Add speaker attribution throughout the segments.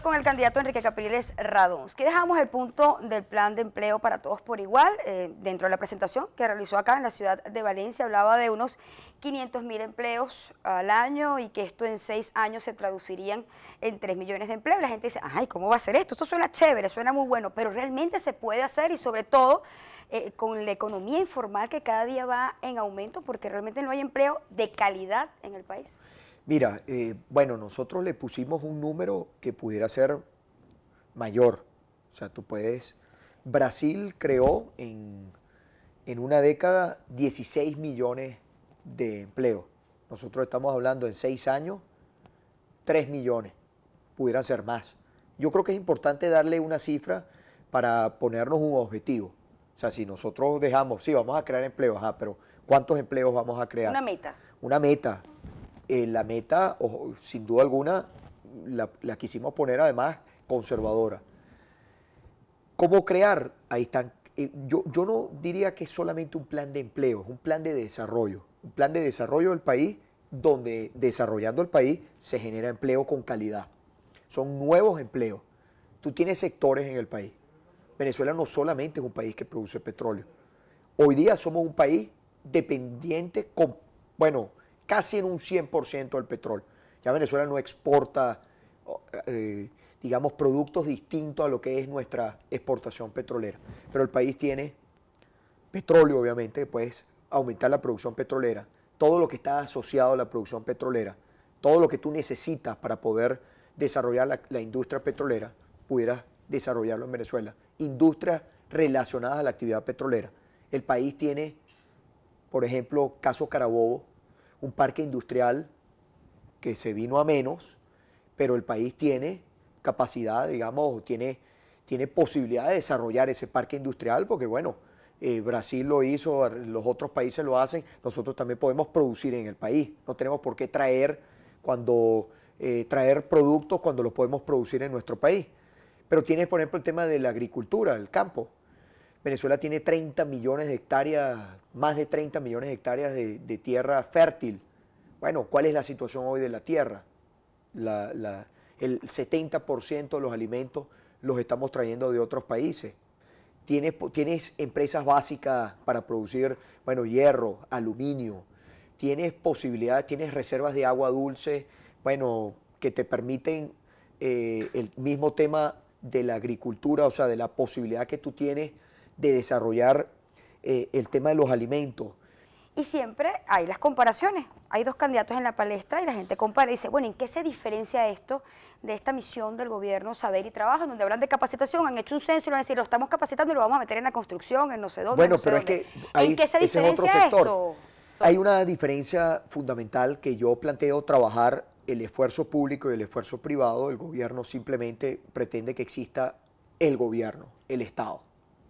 Speaker 1: con el candidato Enrique Capriles Radón que dejamos el punto del plan de empleo para todos por igual. Eh, dentro de la presentación que realizó acá en la ciudad de Valencia, hablaba de unos 500 mil empleos al año y que esto en seis años se traducirían en 3 millones de empleos. La gente dice, ay, ¿cómo va a ser esto? Esto suena chévere, suena muy bueno, pero realmente se puede hacer y sobre todo eh, con la economía informal que cada día va en aumento porque realmente no hay empleo de calidad en el país.
Speaker 2: Mira, eh, bueno, nosotros le pusimos un número que pudiera ser mayor. O sea, tú puedes... Brasil creó en, en una década 16 millones de empleos. Nosotros estamos hablando en seis años, 3 millones. Pudieran ser más. Yo creo que es importante darle una cifra para ponernos un objetivo. O sea, si nosotros dejamos, sí, vamos a crear empleos, pero ¿cuántos empleos vamos a crear? Una meta. Una meta. Eh, la meta, o, sin duda alguna, la, quisimos poner además conservadora. ¿Cómo crear? Ahí están. Eh, yo, yo no diría que es solamente un plan de empleo, es un plan de desarrollo. Un plan de desarrollo del país donde desarrollando el país se genera empleo con calidad. Son nuevos empleos. Tú tienes sectores en el país. Venezuela no solamente es un país que produce petróleo. Hoy día somos un país dependiente con, bueno, casi en un 100% al petróleo. Ya Venezuela no exporta, eh, digamos, productos distintos a lo que es nuestra exportación petrolera. Pero el país tiene petróleo, obviamente, puedes aumentar la producción petrolera, todo lo que está asociado a la producción petrolera, todo lo que tú necesitas para poder desarrollar la industria petrolera, pudieras desarrollarlo en Venezuela. Industrias relacionadas a la actividad petrolera. El país tiene, por ejemplo, caso Carabobo, un parque industrial que se vino a menos, pero el país tiene capacidad, digamos, tiene, tiene posibilidad de desarrollar ese parque industrial, porque bueno, eh, Brasil lo hizo, los otros países lo hacen, nosotros también podemos producir en el país, no tenemos por qué traer cuando eh, traer productos cuando los podemos producir en nuestro país. Pero tienes, por ejemplo, el tema de la agricultura, el campo. Venezuela tiene 30 millones de hectáreas, más de 30 millones de hectáreas de, tierra fértil. Bueno, ¿cuál es la situación hoy de la tierra? el 70% de los alimentos los estamos trayendo de otros países. Tienes, empresas básicas para producir, bueno, hierro, aluminio. Tienes posibilidades, tienes reservas de agua dulce, bueno, que te permiten eh, el mismo tema de la agricultura, o sea, de la posibilidad que tú tienes de desarrollar eh, el tema de los alimentos.
Speaker 1: Y siempre hay las comparaciones. Hay dos candidatos en la palestra y la gente compara y dice, bueno, ¿en qué se diferencia esto de esta misión del gobierno Saber y Trabajo, donde hablan de capacitación, han hecho un censo y van a decir, lo estamos capacitando y lo vamos a meter en la construcción, en no sé dónde? Bueno, pero es que hay, ¿En qué se diferencia esto?
Speaker 2: hay una diferencia fundamental que yo planteo trabajar el esfuerzo público y el esfuerzo privado. El gobierno simplemente pretende que exista el gobierno, el Estado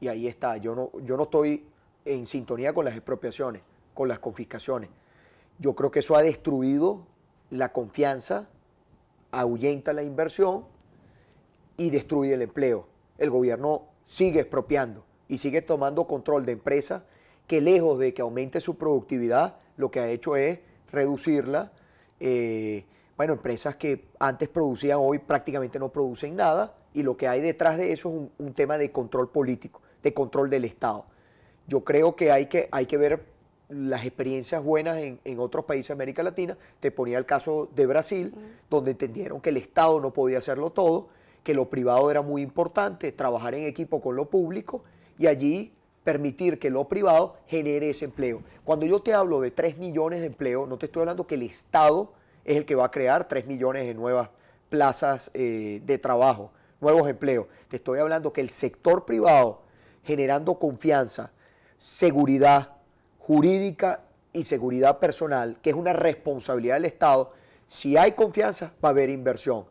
Speaker 2: y ahí está. Yo no, yo no estoy en sintonía con las expropiaciones, con las confiscaciones. Yo creo que eso ha destruido la confianza, ahuyenta la inversión y destruye el empleo. El gobierno sigue expropiando y sigue tomando control de empresas que lejos de que aumente su productividad, lo que ha hecho es reducirla, eh, bueno, empresas que antes producían, hoy prácticamente no producen nada, y lo que hay detrás de eso es un, tema de control político, de control del Estado. Yo creo que hay que, hay que ver las experiencias buenas en, otros países de América Latina. Te ponía el caso de Brasil, donde entendieron que el Estado no podía hacerlo todo, que lo privado era muy importante, trabajar en equipo con lo público y allí permitir que lo privado genere ese empleo. Cuando yo te hablo de 3 millones de empleos, no te estoy hablando que el Estado es el que va a crear 3 millones de nuevas plazas eh, de trabajo, nuevos empleos. Te estoy hablando que el sector privado, generando confianza, seguridad jurídica y seguridad personal, que es una responsabilidad del Estado, si hay confianza va a haber inversión.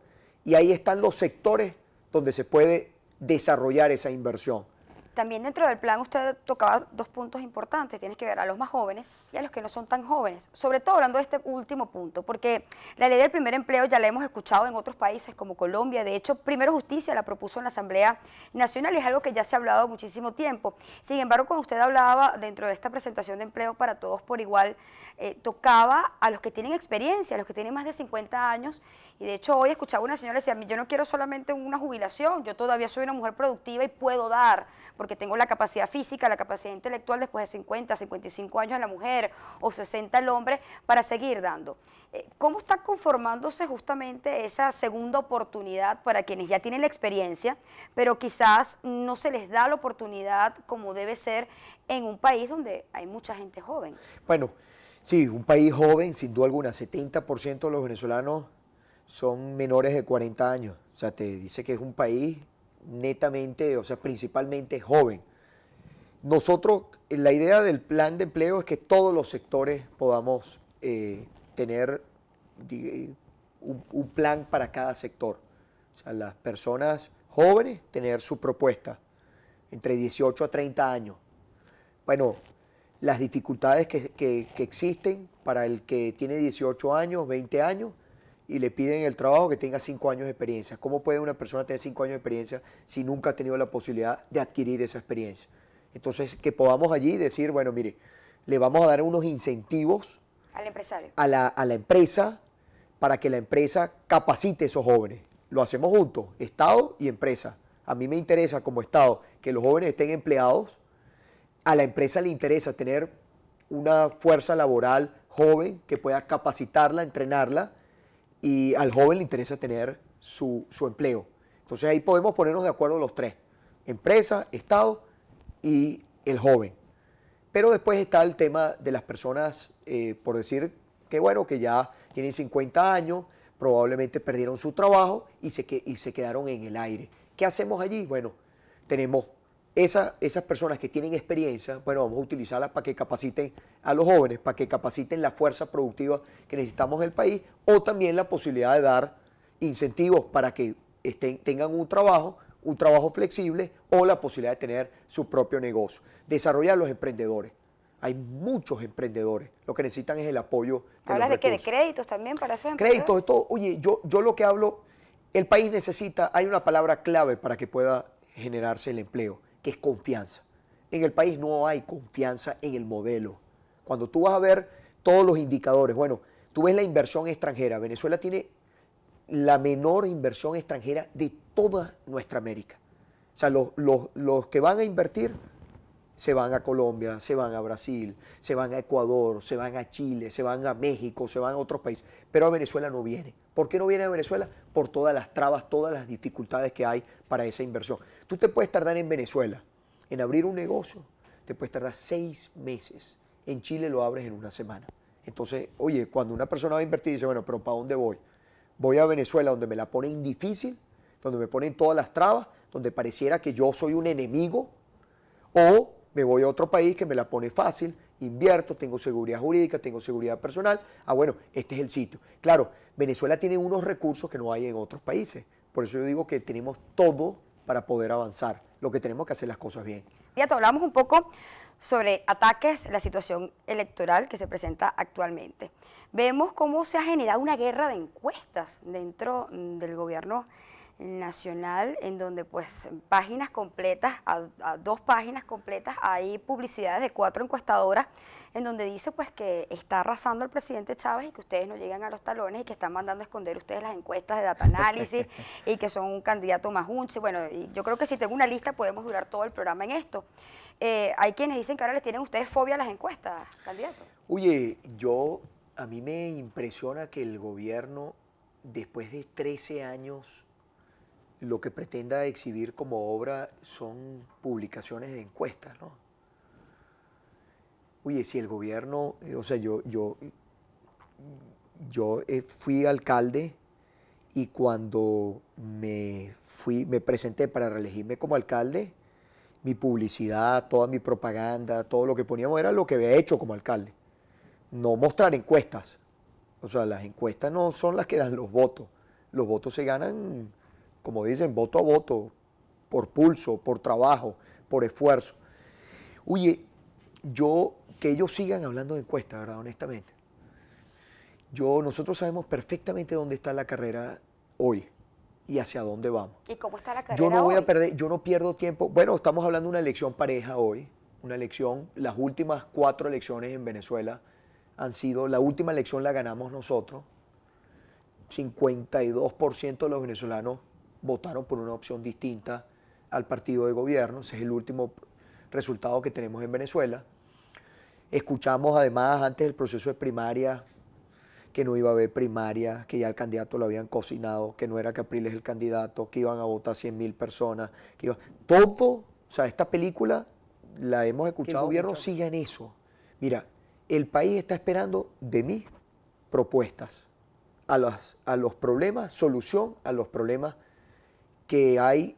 Speaker 2: Y ahí están los sectores donde se puede desarrollar esa inversión.
Speaker 1: También dentro del plan usted tocaba dos puntos importantes, tienes que ver a los más jóvenes y a los que no son tan jóvenes, sobre todo hablando de este último punto, porque la ley del primer empleo ya la hemos escuchado en otros países como Colombia, de hecho Primero Justicia la propuso en la Asamblea Nacional y es algo que ya se ha hablado muchísimo tiempo, sin embargo cuando usted hablaba dentro de esta presentación de empleo para todos por igual, eh, tocaba a los que tienen experiencia, a los que tienen más de 50 años y de hecho hoy escuchaba una señora decir, yo no quiero solamente una jubilación, yo todavía soy una mujer productiva y puedo dar, porque tengo la capacidad física, la capacidad intelectual después de 50, 55 años a la mujer o 60 el hombre para seguir dando. Eh, ¿Cómo está conformándose justamente esa segunda oportunidad para quienes ya tienen la experiencia, pero quizás no se les da la oportunidad como debe ser en un país donde hay mucha gente joven?
Speaker 2: Bueno, sí, un país joven, sin duda alguna, 70% de los venezolanos son menores de 40 años. O sea, te dice que es un país netamente, o sea, principalmente joven. Nosotros, eh, la idea del plan de empleo es que todos los sectores podamos eh, tener un, plan para cada sector. O sea, las personas jóvenes tener su propuesta entre 18 a 30 años. Bueno, las dificultades que existen para el que tiene 18 años, 20 años, y le piden el trabajo que tenga cinco años de experiencia. ¿Cómo puede una persona tener cinco años de experiencia si nunca ha tenido la posibilidad de adquirir esa experiencia? Entonces, que podamos allí decir, bueno, mire, le vamos a dar unos incentivos al empresario. A la, a la empresa para que la empresa capacite a esos jóvenes. Lo hacemos juntos, Estado y empresa. A mí me interesa como Estado que los jóvenes estén empleados. A la empresa le interesa tener una fuerza laboral joven que pueda capacitarla, entrenarla y al joven le interesa tener su, empleo. Entonces ahí podemos ponernos de acuerdo los tres, empresa, Estado y el joven. Pero después está el tema de las personas, eh, por decir que bueno, que ya tienen 50 años, probablemente perdieron su trabajo y y se quedaron en el aire. ¿Qué hacemos allí? Bueno, tenemos esas personas que tienen experiencia, bueno, vamos a utilizarlas para que capaciten a los jóvenes, para que capaciten la fuerza productiva que necesitamos en el país, o también la posibilidad de dar incentivos para que estén, tengan un trabajo, un trabajo flexible, o la posibilidad de tener su propio negocio. Desarrollar los emprendedores. Hay muchos emprendedores. Lo que necesitan es el apoyo. De ¿Hablas de qué? ¿De
Speaker 1: créditos también para esos emprendedores? Créditos,
Speaker 2: todo. Oye, yo, yo lo que hablo, el país necesita, hay una palabra clave para que pueda generarse el empleo que es confianza. En el país no hay confianza en el modelo. Cuando tú vas a ver todos los indicadores, bueno, tú ves la inversión extranjera. Venezuela tiene la menor inversión extranjera de toda nuestra América. O sea, los, los que van a invertir se van a Colombia, se van a Brasil, se van a Ecuador, se van a Chile, se van a México, se van a otros países, pero a Venezuela no viene. ¿Por qué no viene a Venezuela? Por todas las trabas, todas las dificultades que hay para esa inversión. Tú te puedes tardar en Venezuela, en abrir un negocio, te puedes tardar seis meses. En Chile lo abres en una semana. Entonces, oye, cuando una persona va a invertir dice, bueno, pero ¿para dónde voy? Voy a Venezuela donde me la ponen difícil, donde me ponen todas las trabas, donde pareciera que yo soy un enemigo, o me voy a otro país que me la pone fácil, invierto, tengo seguridad jurídica, tengo seguridad personal. Ah, bueno, este es el sitio. Claro, Venezuela tiene unos recursos que no hay en otros países. Por eso yo digo que tenemos todo para poder avanzar. Lo que tenemos que hacer las cosas bien.
Speaker 1: Ya te hablamos un poco sobre ataques, la situación electoral que se presenta actualmente. Vemos cómo se ha generado una guerra de encuestas dentro del gobierno nacional en donde pues páginas completas, a, dos páginas completas, hay publicidades de cuatro encuestadoras en donde dice pues que está arrasando el presidente Chávez y que ustedes no llegan a los talones y que están mandando a esconder ustedes las encuestas de data análisis y que son un candidato más unche. Bueno, y yo creo que si tengo una lista podemos durar todo el programa en esto. Eh, hay quienes dicen que ahora les tienen ustedes fobia a las encuestas, candidato.
Speaker 2: Oye, yo, a mí me impresiona que el gobierno, después de 13 años lo que pretenda exhibir como obra son publicaciones de encuestas, ¿no? Oye, si el gobierno, eh, o sea, yo, yo, yo eh, fui alcalde y cuando me fui, me presenté para reelegirme como alcalde, mi publicidad, toda mi propaganda, todo lo que poníamos era lo que había hecho como alcalde. No mostrar encuestas. O sea, las encuestas no son las que dan los votos. Los votos se ganan como dicen, voto a voto, por pulso, por trabajo, por esfuerzo. Oye, yo, que ellos sigan hablando de encuestas, ¿verdad? Honestamente. Yo, nosotros sabemos perfectamente dónde está la carrera hoy y hacia dónde vamos.
Speaker 1: ¿Y cómo está la carrera? Yo no voy a
Speaker 2: perder, yo no pierdo tiempo. Bueno, estamos hablando de una elección pareja hoy, una elección, las últimas cuatro elecciones en Venezuela han sido, la última elección la ganamos nosotros. 52% de los venezolanos votaron por una opción distinta al partido de gobierno. Ese es el último resultado que tenemos en Venezuela. Escuchamos además antes del proceso de primaria que no iba a haber primaria, que ya el candidato lo habían cocinado, que no era Capriles el candidato, que iban a votar 100.000 personas. Que Todo, o sea, esta película la hemos escuchado. El gobierno sigue en eso. Mira, el país está esperando de mí propuestas a a los problemas, solución a los problemas que hay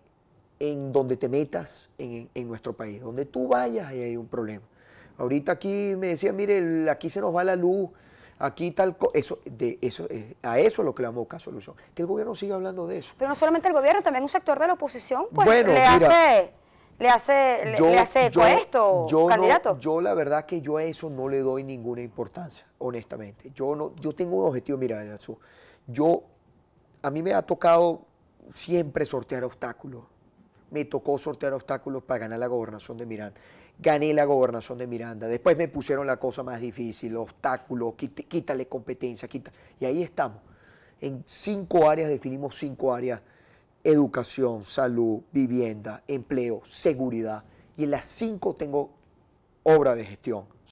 Speaker 2: en donde te metas en, nuestro país. Donde tú vayas ahí hay un problema. Ahorita aquí me decían, mire, aquí se nos va la luz, aquí tal cosa. Eso, eso, eh, a eso es lo que la moca solución. Que el gobierno siga hablando de eso.
Speaker 1: Pero no solamente el gobierno, también un sector de la oposición pues, le, hace, le hace... Le, hace esto, candidato.
Speaker 2: yo la verdad que yo a eso no le doy ninguna importancia, honestamente. Yo no, yo tengo un objetivo, mira, yo, a mí me ha tocado siempre sortear obstáculos. Me tocó sortear obstáculos para ganar la gobernación de Miranda. Gané la gobernación de Miranda. Después me pusieron la cosa más difícil, obstáculos, quítale competencia, quítale. Y ahí estamos. En cinco áreas definimos cinco áreas. Educación, salud, vivienda, empleo, seguridad. Y en las cinco tengo obra de gestión